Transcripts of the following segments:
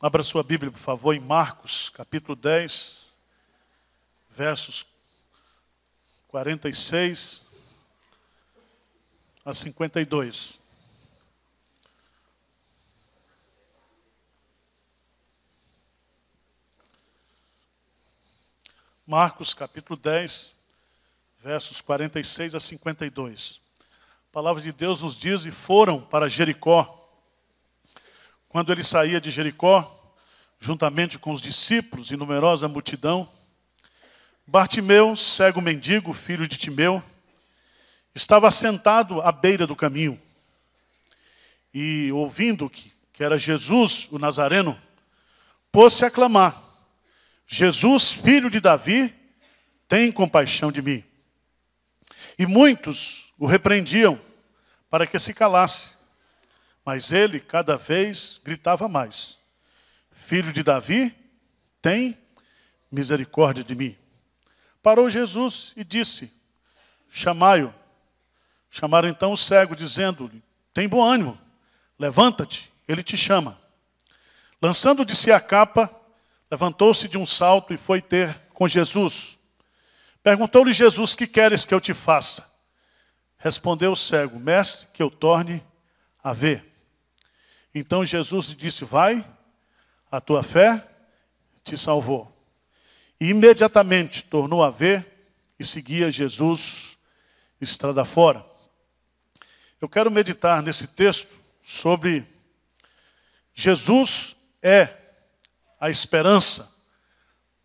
Abra sua Bíblia, por favor, em Marcos, capítulo 10, versos 46 a 52. Marcos capítulo 10, versos 46 a 52. A palavra de Deus nos diz: E foram para Jericó. Quando ele saía de Jericó, juntamente com os discípulos e numerosa multidão, Bartimeu, cego mendigo, filho de Timeu, estava sentado à beira do caminho. E, ouvindo que, que era Jesus, o Nazareno, pôs-se a clamar: Jesus, filho de Davi, tem compaixão de mim. E muitos o repreendiam para que se calasse. Mas ele cada vez gritava mais: Filho de Davi, tem misericórdia de mim. Parou Jesus e disse: Chamai-o. Chamaram então o cego, dizendo-lhe: Tem bom ânimo, levanta-te, ele te chama. Lançando de si a capa, levantou-se de um salto e foi ter com Jesus. Perguntou-lhe Jesus: Que queres que eu te faça? Respondeu o cego: Mestre, que eu torne a ver. Então Jesus disse: Vai, a tua fé te salvou. E imediatamente tornou a ver e seguia Jesus estrada fora. Eu quero meditar nesse texto sobre Jesus é a esperança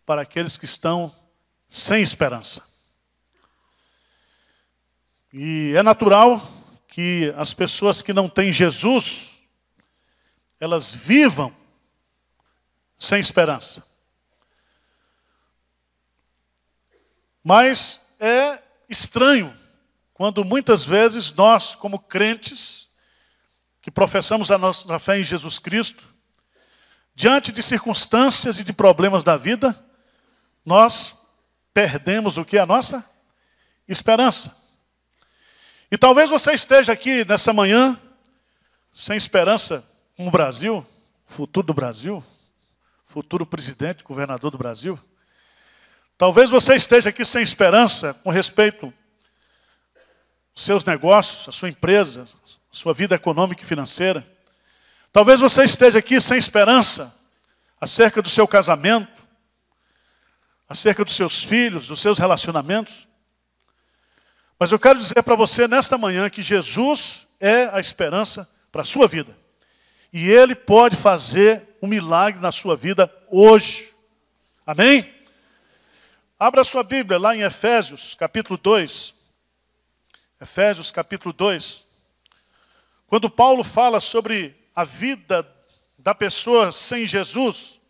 para aqueles que estão sem esperança. E é natural que as pessoas que não têm Jesus elas vivam sem esperança. Mas é estranho quando muitas vezes nós, como crentes, que professamos a nossa fé em Jesus Cristo, diante de circunstâncias e de problemas da vida, nós perdemos o que é a nossa esperança. E talvez você esteja aqui nessa manhã sem esperança um Brasil, futuro do Brasil, futuro presidente, governador do Brasil. Talvez você esteja aqui sem esperança com respeito aos seus negócios, a sua empresa, à sua vida econômica e financeira. Talvez você esteja aqui sem esperança acerca do seu casamento, acerca dos seus filhos, dos seus relacionamentos. Mas eu quero dizer para você nesta manhã que Jesus é a esperança para a sua vida. E Ele pode fazer um milagre na sua vida hoje. Amém? Abra sua Bíblia lá em Efésios, capítulo 2. Efésios, capítulo 2. Quando Paulo fala sobre a vida da pessoa sem Jesus,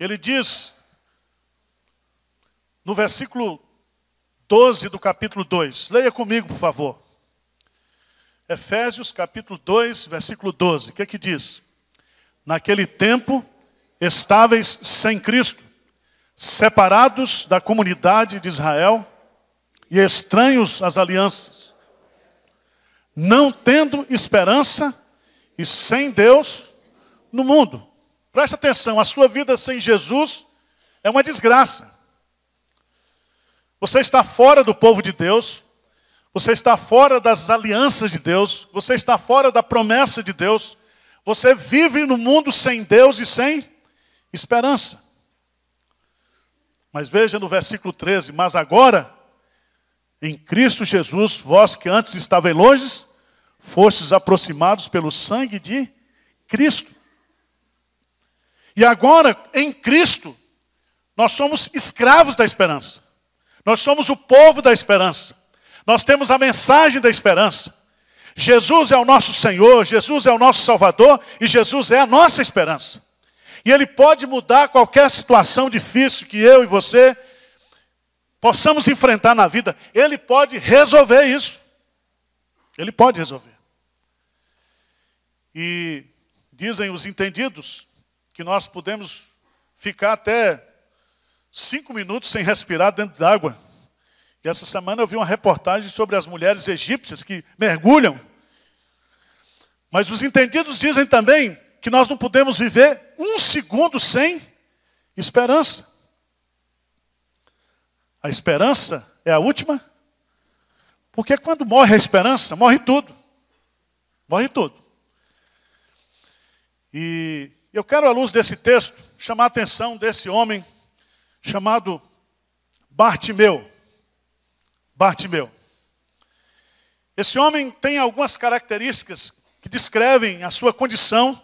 ele diz no versículo 12 do capítulo 2. Leia comigo, por favor. Efésios capítulo 2, versículo 12. O que é que diz? Naquele tempo estáveis sem Cristo, separados da comunidade de Israel e estranhos às alianças, não tendo esperança e sem Deus no mundo. Preste atenção, a sua vida sem Jesus é uma desgraça. Você está fora do povo de Deus, você está fora das alianças de Deus, você está fora da promessa de Deus, você vive no mundo sem Deus e sem esperança. Mas veja no versículo 13: Mas agora, em Cristo Jesus, vós que antes estavais longe, fostes aproximados pelo sangue de Cristo. E agora, em Cristo, nós somos escravos da esperança. Nós somos o povo da esperança. Nós temos a mensagem da esperança. Jesus é o nosso Senhor, Jesus é o nosso Salvador e Jesus é a nossa esperança. E Ele pode mudar qualquer situação difícil que eu e você possamos enfrentar na vida. Ele pode resolver isso. Ele pode resolver. E dizem os entendidos que nós podemos ficar até cinco minutos sem respirar dentro d'água. E essa semana eu vi uma reportagem sobre as mulheres egípcias que mergulham. Mas os entendidos dizem também que nós não podemos viver um segundo sem esperança. A esperança é a última, porque quando morre a esperança, morre tudo. Morre tudo. E eu quero, à luz desse texto, chamar a atenção desse homem chamado Bartimeu. Bartimeu. Esse homem tem algumas características que descrevem a sua condição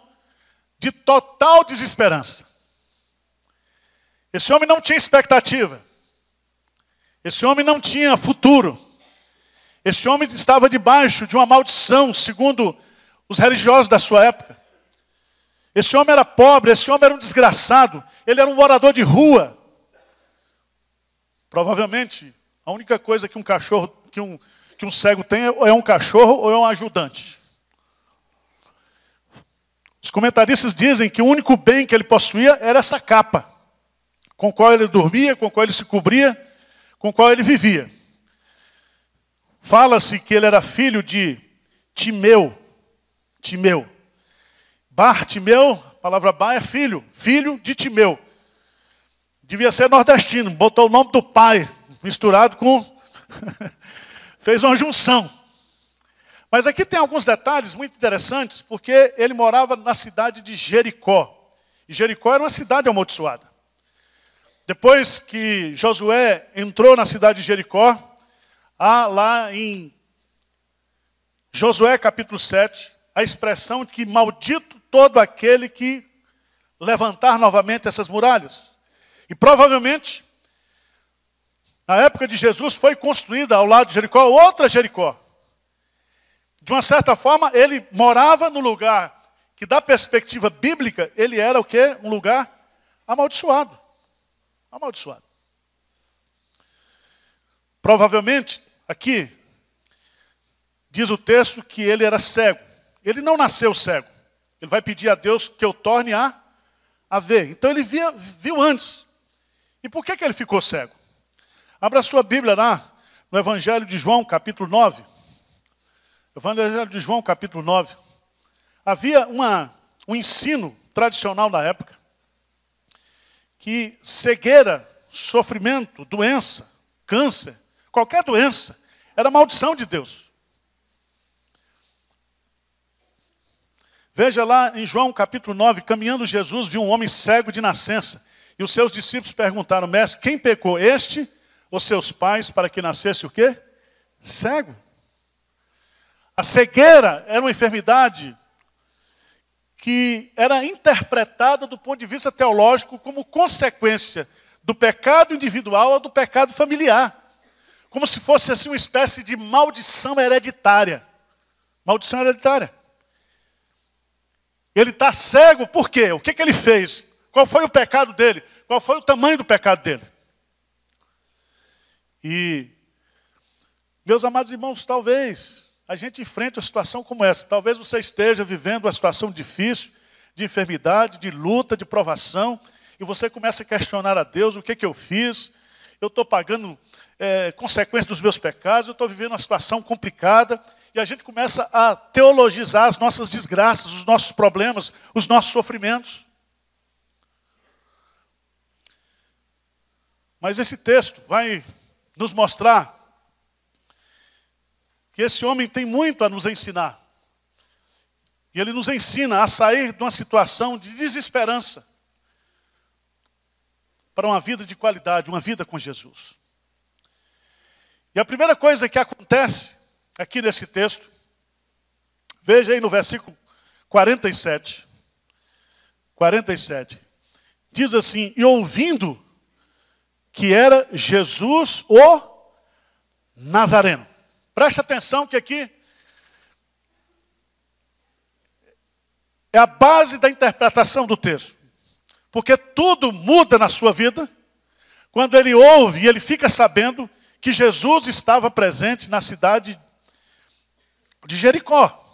de total desesperança. Esse homem não tinha expectativa. Esse homem não tinha futuro. Esse homem estava debaixo de uma maldição, segundo os religiosos da sua época. Esse homem era pobre, esse homem era um desgraçado, ele era um morador de rua. Provavelmente a única coisa que um cachorro, que um, que um cego tem é, é um cachorro ou é um ajudante. Os comentaristas dizem que o único bem que ele possuía era essa capa, com qual ele dormia, com qual ele se cobria, com qual ele vivia. Fala-se que ele era filho de Timeu, Timeu. Bartimeu, a palavra bar é filho, filho de Timeu. Devia ser nordestino, botou o nome do pai misturado com. fez uma junção. Mas aqui tem alguns detalhes muito interessantes, porque ele morava na cidade de Jericó. E Jericó era uma cidade amaldiçoada. Depois que Josué entrou na cidade de Jericó, há lá em Josué capítulo 7, a expressão de que maldito todo aquele que levantar novamente essas muralhas. E provavelmente na época de Jesus foi construída ao lado de Jericó outra Jericó. De uma certa forma, ele morava no lugar que, da perspectiva bíblica, ele era o quê? Um lugar amaldiçoado. Amaldiçoado. Provavelmente, aqui, diz o texto que ele era cego. Ele não nasceu cego. Ele vai pedir a Deus que eu torne a, a ver. Então ele via, viu antes. E por que, que ele ficou cego? Abra sua Bíblia lá no Evangelho de João, capítulo 9. Evangelho de João, capítulo 9. Havia uma, um ensino tradicional na época que cegueira, sofrimento, doença, câncer, qualquer doença, era maldição de Deus. Veja lá em João capítulo 9, caminhando Jesus viu um homem cego de nascença. E os seus discípulos perguntaram, mestre, quem pecou, este os seus pais para que nascesse o quê? Cego. A cegueira era uma enfermidade que era interpretada do ponto de vista teológico como consequência do pecado individual ou do pecado familiar. Como se fosse assim uma espécie de maldição hereditária. Maldição hereditária. Ele está cego por quê? O que, que ele fez? Qual foi o pecado dele? Qual foi o tamanho do pecado dele? E, meus amados irmãos, talvez a gente enfrente uma situação como essa. Talvez você esteja vivendo uma situação difícil, de enfermidade, de luta, de provação, e você começa a questionar a Deus: o que, é que eu fiz? Eu estou pagando é, consequência dos meus pecados, eu estou vivendo uma situação complicada, e a gente começa a teologizar as nossas desgraças, os nossos problemas, os nossos sofrimentos. Mas esse texto vai nos mostrar que esse homem tem muito a nos ensinar. E ele nos ensina a sair de uma situação de desesperança para uma vida de qualidade, uma vida com Jesus. E a primeira coisa que acontece aqui nesse texto, veja aí no versículo 47. 47. Diz assim: E ouvindo que era Jesus o Nazareno. Preste atenção que aqui é a base da interpretação do texto. Porque tudo muda na sua vida quando ele ouve e ele fica sabendo que Jesus estava presente na cidade de Jericó.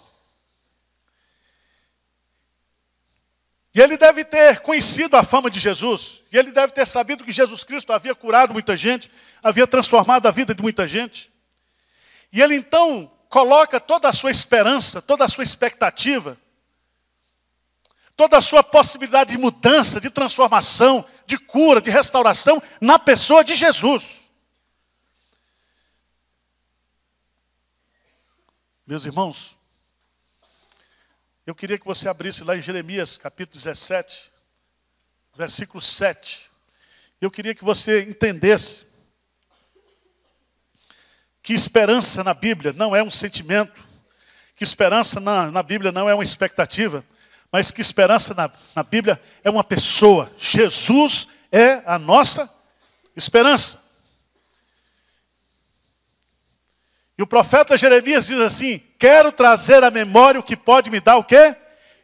E ele deve ter conhecido a fama de Jesus, e ele deve ter sabido que Jesus Cristo havia curado muita gente, havia transformado a vida de muita gente. E ele então coloca toda a sua esperança, toda a sua expectativa, toda a sua possibilidade de mudança, de transformação, de cura, de restauração na pessoa de Jesus. Meus irmãos, eu queria que você abrisse lá em Jeremias, capítulo 17, versículo 7. Eu queria que você entendesse que esperança na Bíblia não é um sentimento, que esperança na, na Bíblia não é uma expectativa, mas que esperança na, na Bíblia é uma pessoa. Jesus é a nossa esperança. E o profeta Jeremias diz assim: Quero trazer à memória o que pode me dar o quê?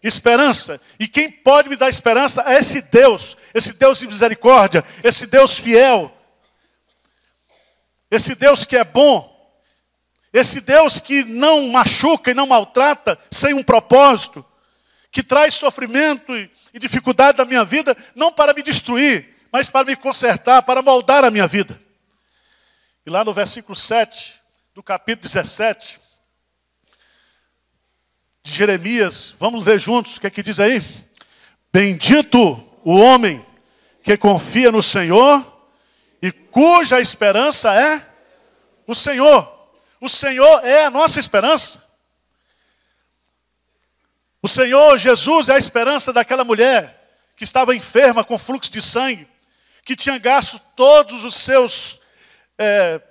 Esperança. E quem pode me dar esperança é esse Deus, esse Deus de misericórdia, esse Deus fiel, esse Deus que é bom, esse Deus que não machuca e não maltrata sem um propósito, que traz sofrimento e dificuldade da minha vida, não para me destruir, mas para me consertar, para moldar a minha vida. E lá no versículo 7, do capítulo 17 de Jeremias. Vamos ler juntos o que é que diz aí? Bendito o homem que confia no Senhor e cuja esperança é o Senhor. O Senhor é a nossa esperança. O Senhor Jesus é a esperança daquela mulher que estava enferma com fluxo de sangue, que tinha gasto todos os seus é,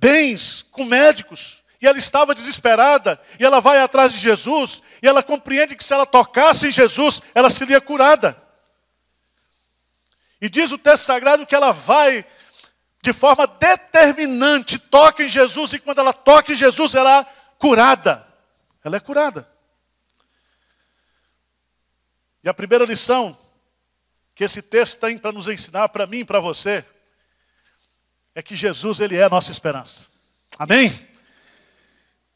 bens com médicos. E ela estava desesperada, e ela vai atrás de Jesus, e ela compreende que se ela tocasse em Jesus, ela seria curada. E diz o texto sagrado que ela vai de forma determinante, toca em Jesus, e quando ela toca em Jesus, ela é curada. Ela é curada. E a primeira lição que esse texto tem para nos ensinar, para mim e para você, é que Jesus ele é a nossa esperança. Amém?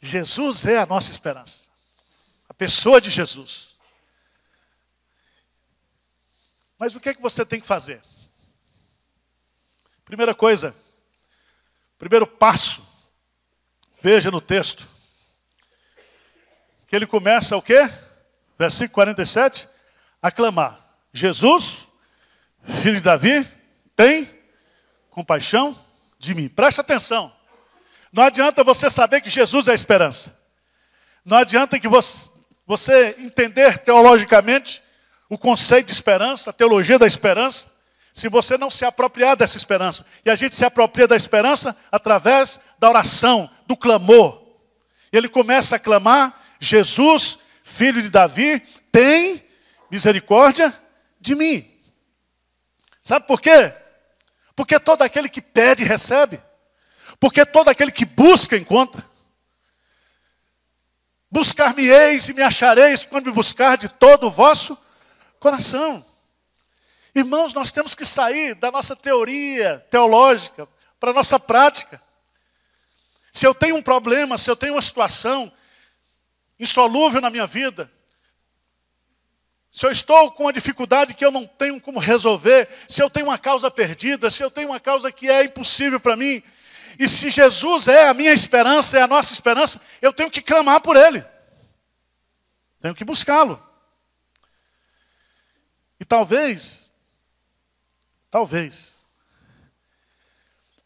Jesus é a nossa esperança. A pessoa de Jesus. Mas o que é que você tem que fazer? Primeira coisa, primeiro passo, veja no texto, que ele começa o quê? Versículo 47, a clamar, Jesus, filho de Davi, tem compaixão de mim. Preste atenção. Não adianta você saber que Jesus é a esperança. Não adianta que você, você entender teologicamente o conceito de esperança, a teologia da esperança, se você não se apropriar dessa esperança. E a gente se apropria da esperança através da oração, do clamor. Ele começa a clamar: Jesus, filho de Davi, tem misericórdia de mim. Sabe por quê? Porque todo aquele que pede, recebe. Porque todo aquele que busca, encontra. Buscar-me-eis e me achareis quando me buscar de todo o vosso coração. Irmãos, nós temos que sair da nossa teoria teológica para a nossa prática. Se eu tenho um problema, se eu tenho uma situação insolúvel na minha vida, se eu estou com uma dificuldade que eu não tenho como resolver, se eu tenho uma causa perdida, se eu tenho uma causa que é impossível para mim, e se Jesus é a minha esperança, é a nossa esperança, eu tenho que clamar por Ele, tenho que buscá-lo. E talvez, talvez,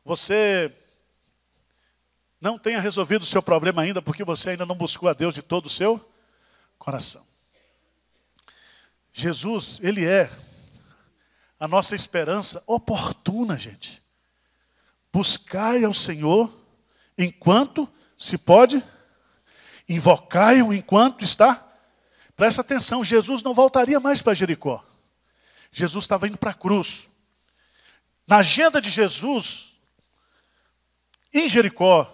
você não tenha resolvido o seu problema ainda, porque você ainda não buscou a Deus de todo o seu coração. Jesus, ele é a nossa esperança oportuna, gente. Buscai ao Senhor enquanto se pode, invocai-o enquanto está. Presta atenção, Jesus não voltaria mais para Jericó. Jesus estava indo para a cruz. Na agenda de Jesus, em Jericó,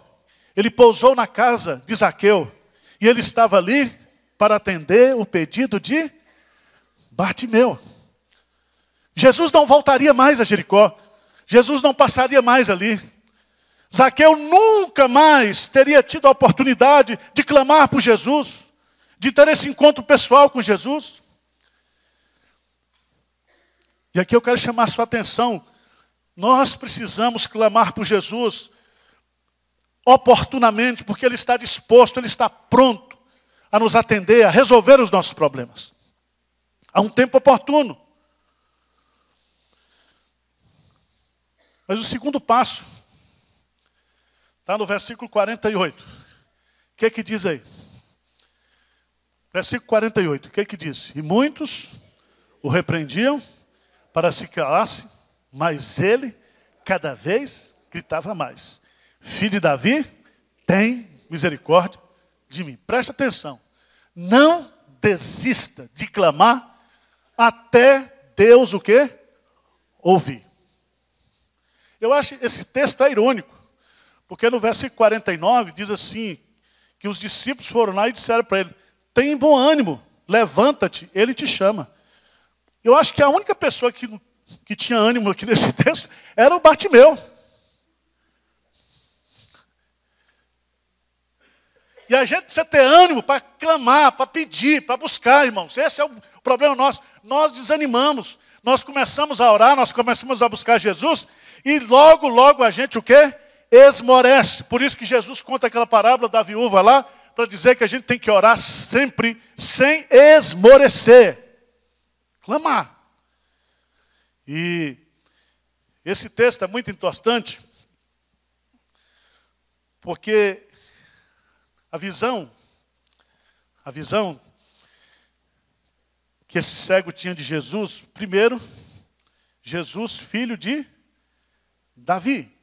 ele pousou na casa de Zaqueu e ele estava ali para atender o pedido de Bartimeu. Jesus não voltaria mais a Jericó. Jesus não passaria mais ali. Zaqueu nunca mais teria tido a oportunidade de clamar por Jesus, de ter esse encontro pessoal com Jesus. E aqui eu quero chamar a sua atenção. Nós precisamos clamar por Jesus oportunamente, porque Ele está disposto, Ele está pronto a nos atender, a resolver os nossos problemas. Há um tempo oportuno. Mas o segundo passo está no versículo 48. O que é que diz aí? Versículo 48, o que é que diz? E muitos o repreendiam para se calasse, mas ele cada vez gritava mais: Filho de Davi, tem misericórdia de mim. Preste atenção. Não desista de clamar até Deus o quê? Ouvir. Eu acho esse texto é irônico, porque no versículo 49 diz assim, que os discípulos foram lá e disseram para ele: "Tem bom ânimo, levanta-te, ele te chama". Eu acho que a única pessoa que, que tinha ânimo aqui nesse texto era o Bartimeu. E a gente precisa ter ânimo para clamar, para pedir, para buscar, irmãos. Esse é o, problema nosso. Nós desanimamos. Nós começamos a orar, nós começamos a buscar Jesus e logo, logo a gente o quê? Esmorece. Por isso que Jesus conta aquela parábola da viúva lá, para dizer que a gente tem que orar sempre sem esmorecer. Clamar. E esse texto é muito importante, porque a visão, a visão que esse cego tinha de Jesus? Primeiro, Jesus, filho de Davi.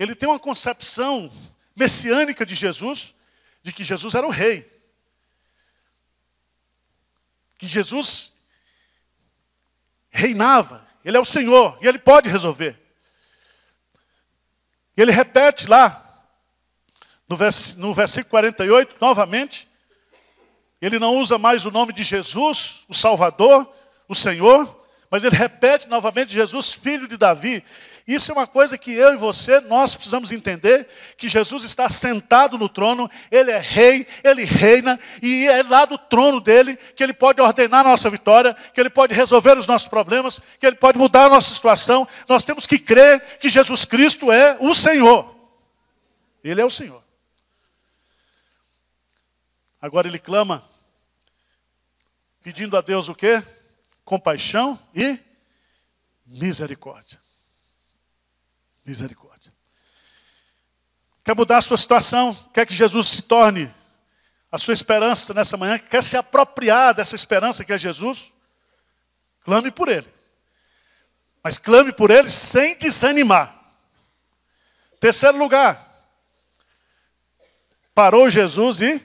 Ele tem uma concepção messiânica de Jesus, de que Jesus era o rei. Que Jesus reinava, ele é o Senhor e ele pode resolver. ele repete lá, no versículo 48, novamente, ele não usa mais o nome de Jesus, o Salvador, o Senhor, mas ele repete novamente Jesus, filho de Davi. Isso é uma coisa que eu e você, nós precisamos entender, que Jesus está sentado no trono, ele é rei, ele reina, e é lá do trono dele que ele pode ordenar a nossa vitória, que ele pode resolver os nossos problemas, que ele pode mudar a nossa situação. Nós temos que crer que Jesus Cristo é o Senhor. Ele é o Senhor. Agora ele clama Pedindo a Deus o quê? Compaixão e misericórdia. Misericórdia. Quer mudar a sua situação? Quer que Jesus se torne a sua esperança nessa manhã? Quer se apropriar dessa esperança que é Jesus? Clame por Ele. Mas clame por Ele sem desanimar. Terceiro lugar, parou Jesus e,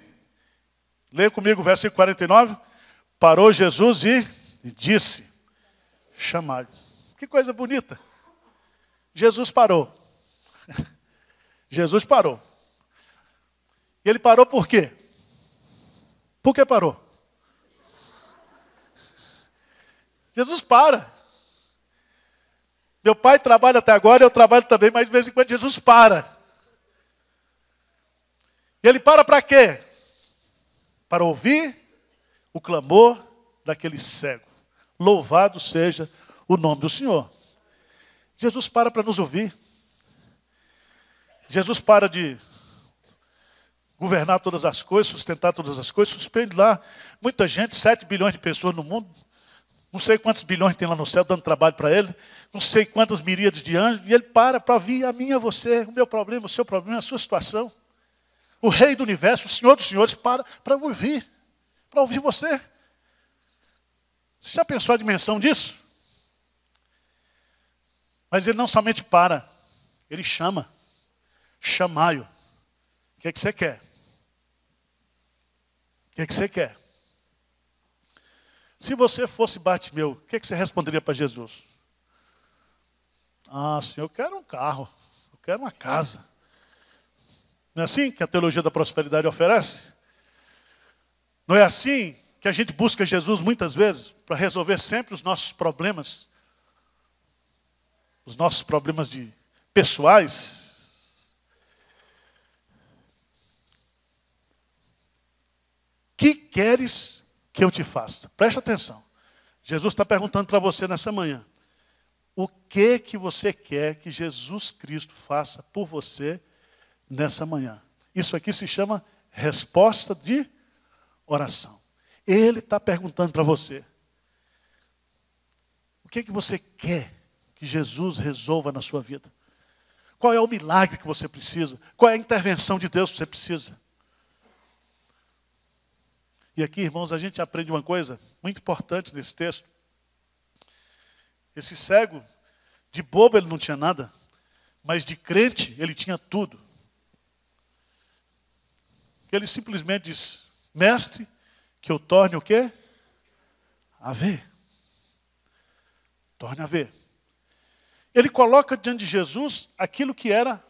lê comigo o versículo 49. Parou Jesus e disse: chamar. Que coisa bonita. Jesus parou. Jesus parou. E ele parou por quê? Por que parou? Jesus para. Meu pai trabalha até agora, eu trabalho também, mas de vez em quando Jesus para. E ele para para quê? Para ouvir o clamor daquele cego. Louvado seja o nome do Senhor. Jesus para para nos ouvir. Jesus para de governar todas as coisas, sustentar todas as coisas, suspende lá muita gente, 7 bilhões de pessoas no mundo, não sei quantos bilhões tem lá no céu dando trabalho para ele, não sei quantas miríades de anjos, e ele para para vir a minha, a você, o meu problema, o seu problema, a sua situação. O rei do universo, o senhor dos senhores, para para ouvir para ouvir você. Você já pensou a dimensão disso? Mas ele não somente para, ele chama. Chamai-o. O que é que você quer? O que é que você quer? Se você fosse Bartimeu, o que, é que você responderia para Jesus? Ah, senhor, eu quero um carro, eu quero uma casa. Não é assim que a teologia da prosperidade oferece? Não é assim que a gente busca Jesus muitas vezes para resolver sempre os nossos problemas, os nossos problemas de pessoais. Que queres que eu te faça? Preste atenção. Jesus está perguntando para você nessa manhã: o que que você quer que Jesus Cristo faça por você nessa manhã? Isso aqui se chama resposta de oração. Ele está perguntando para você: o que, é que você quer que Jesus resolva na sua vida? Qual é o milagre que você precisa? Qual é a intervenção de Deus que você precisa? E aqui, irmãos, a gente aprende uma coisa muito importante nesse texto. Esse cego, de bobo ele não tinha nada, mas de crente ele tinha tudo. Ele simplesmente diz: Mestre, que eu torne o quê? A ver. Torne a ver. Ele coloca diante de Jesus aquilo que era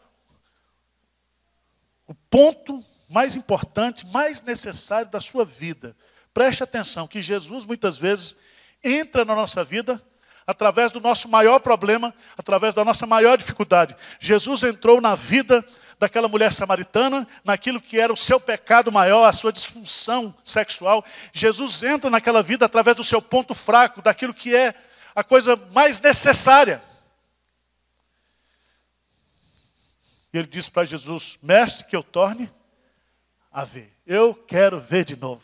o ponto mais importante, mais necessário da sua vida. Preste atenção que Jesus muitas vezes entra na nossa vida através do nosso maior problema, através da nossa maior dificuldade. Jesus entrou na vida daquela mulher samaritana, naquilo que era o seu pecado maior, a sua disfunção sexual. Jesus entra naquela vida através do seu ponto fraco, daquilo que é a coisa mais necessária. E ele diz para Jesus: Mestre, que eu torne a ver. Eu quero ver de novo.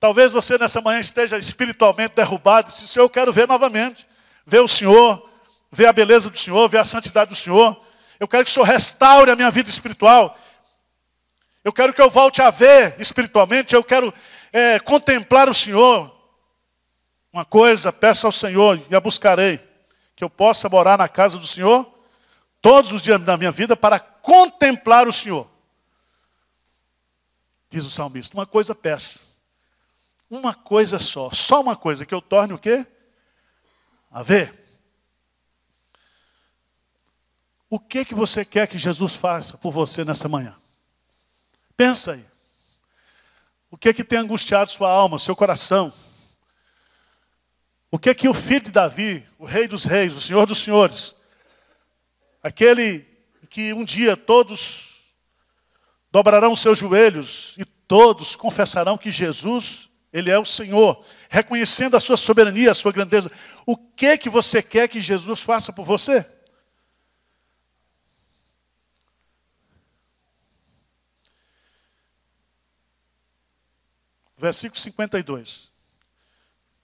Talvez você nessa manhã esteja espiritualmente derrubado, se eu quero ver novamente, ver o Senhor, ver a beleza do Senhor, ver a santidade do Senhor. Eu quero que o Senhor restaure a minha vida espiritual. Eu quero que eu volte a ver espiritualmente. Eu quero é, contemplar o Senhor. Uma coisa peço ao Senhor e a buscarei: que eu possa morar na casa do Senhor todos os dias da minha vida para contemplar o Senhor. Diz o salmista: Uma coisa peço. Uma coisa só, só uma coisa, que eu torne o quê? A ver. O que que você quer que Jesus faça por você nessa manhã? Pensa aí. O que que tem angustiado sua alma, seu coração? O que que o filho de Davi, o rei dos reis, o senhor dos senhores, aquele que um dia todos dobrarão seus joelhos e todos confessarão que Jesus, ele é o Senhor, reconhecendo a sua soberania, a sua grandeza. O que que você quer que Jesus faça por você? Versículo 52.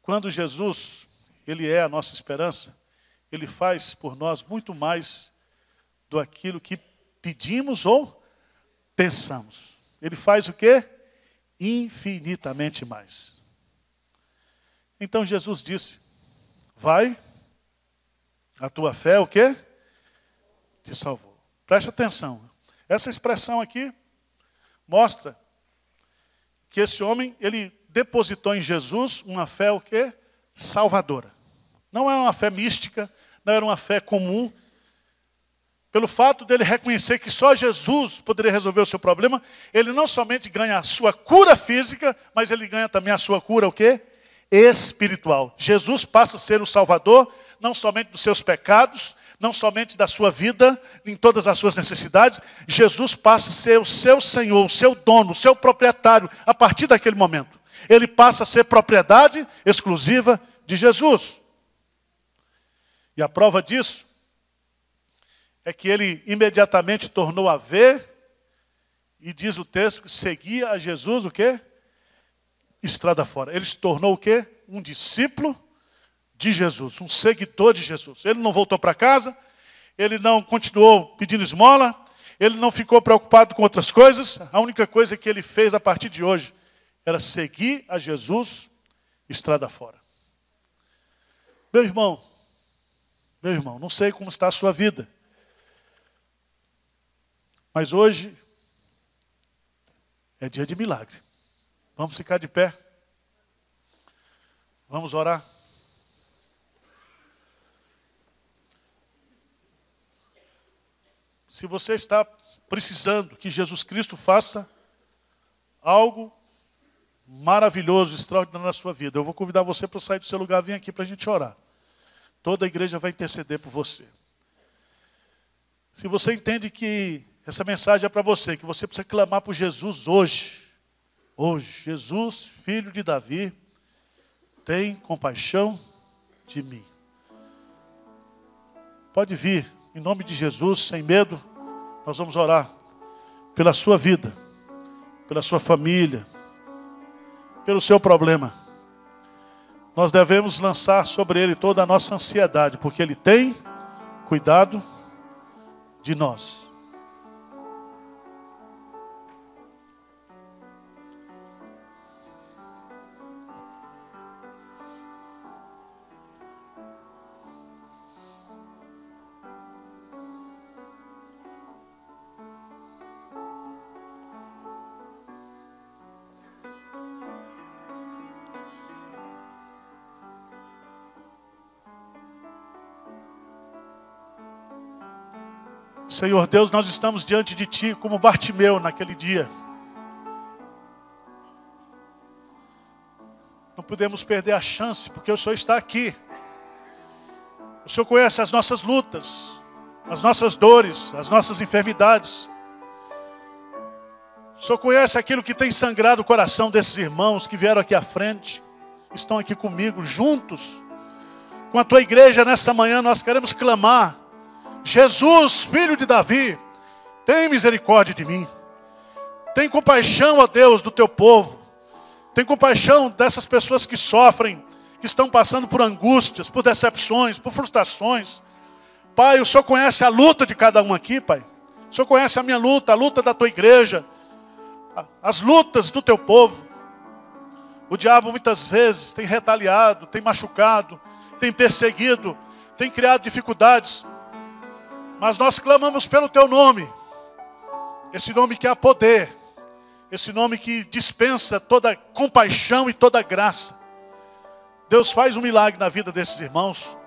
Quando Jesus, ele é a nossa esperança, ele faz por nós muito mais do aquilo que pedimos ou pensamos. Ele faz o quê? Infinitamente mais. Então Jesus disse: Vai, a tua fé o quê? Te salvou. Preste atenção. Essa expressão aqui mostra que esse homem, ele depositou em Jesus uma fé o quê? Salvadora. Não era uma fé mística, não era uma fé comum. Pelo fato dele reconhecer que só Jesus poderia resolver o seu problema, ele não somente ganha a sua cura física, mas ele ganha também a sua cura o quê? Espiritual. Jesus passa a ser o salvador não somente dos seus pecados, não somente da sua vida, em todas as suas necessidades, Jesus passa a ser o seu Senhor, o seu dono, o seu proprietário, a partir daquele momento. Ele passa a ser propriedade exclusiva de Jesus. E a prova disso é que ele imediatamente tornou a ver, e diz o texto que seguia a Jesus o quê? Estrada fora. Ele se tornou o quê? Um discípulo de Jesus, um seguidor de Jesus. Ele não voltou para casa, ele não continuou pedindo esmola, ele não ficou preocupado com outras coisas. A única coisa que ele fez a partir de hoje era seguir a Jesus estrada fora. Meu irmão, meu irmão, não sei como está a sua vida, mas hoje é dia de milagre. Vamos ficar de pé. Vamos orar. Se você está precisando que Jesus Cristo faça algo maravilhoso, extraordinário na sua vida, eu vou convidar você para sair do seu lugar, vir aqui para a gente orar. Toda a igreja vai interceder por você. Se você entende que essa mensagem é para você, que você precisa clamar por Jesus hoje, hoje, Jesus, filho de Davi, tem compaixão de mim. Pode vir em nome de Jesus, sem medo, nós vamos orar pela sua vida, pela sua família, pelo seu problema. Nós devemos lançar sobre ele toda a nossa ansiedade, porque ele tem cuidado de nós. Senhor Deus, nós estamos diante de Ti como Bartimeu naquele dia. Não podemos perder a chance, porque o Senhor está aqui. O Senhor conhece as nossas lutas, as nossas dores, as nossas enfermidades. O Senhor conhece aquilo que tem sangrado o coração desses irmãos que vieram aqui à frente, estão aqui comigo, juntos. Com a tua igreja nessa manhã, nós queremos clamar Jesus, filho de Davi, tem misericórdia de mim. Tem compaixão, ó Deus, do teu povo. Tem compaixão dessas pessoas que sofrem, que estão passando por angústias, por decepções, por frustrações. Pai, o Senhor conhece a luta de cada um aqui, Pai. O Senhor conhece a minha luta, a luta da tua igreja, as lutas do teu povo. O diabo muitas vezes tem retaliado, tem machucado, tem perseguido, tem criado dificuldades. Mas nós clamamos pelo teu nome, esse nome que há poder, esse nome que dispensa toda compaixão e toda graça. Deus faz um milagre na vida desses irmãos,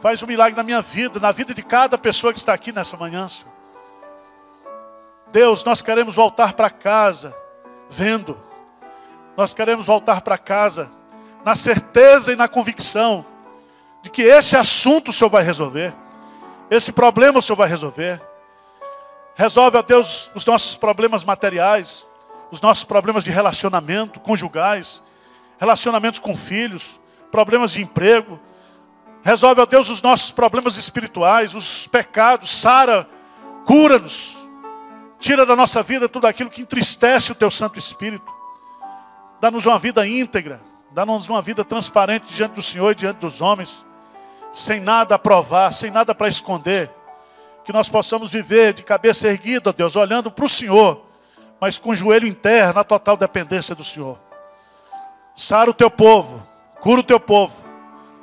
faz um milagre na minha vida, na vida de cada pessoa que está aqui nessa manhã. Senhor. Deus, nós queremos voltar para casa vendo, nós queremos voltar para casa na certeza e na convicção de que esse assunto o Senhor vai resolver. Esse problema o Senhor vai resolver. Resolve, ó Deus, os nossos problemas materiais, os nossos problemas de relacionamento conjugais, relacionamentos com filhos, problemas de emprego. Resolve, ó Deus, os nossos problemas espirituais, os pecados, sara, cura-nos. Tira da nossa vida tudo aquilo que entristece o teu Santo Espírito. Dá-nos uma vida íntegra, dá-nos uma vida transparente diante do Senhor e diante dos homens sem nada a provar, sem nada para esconder, que nós possamos viver de cabeça erguida, Deus, olhando para o Senhor, mas com o joelho em terra, na total dependência do Senhor. Sara o teu povo, cura o teu povo,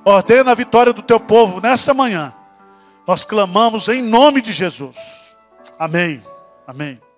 ordena a vitória do teu povo nessa manhã. Nós clamamos em nome de Jesus. Amém. Amém.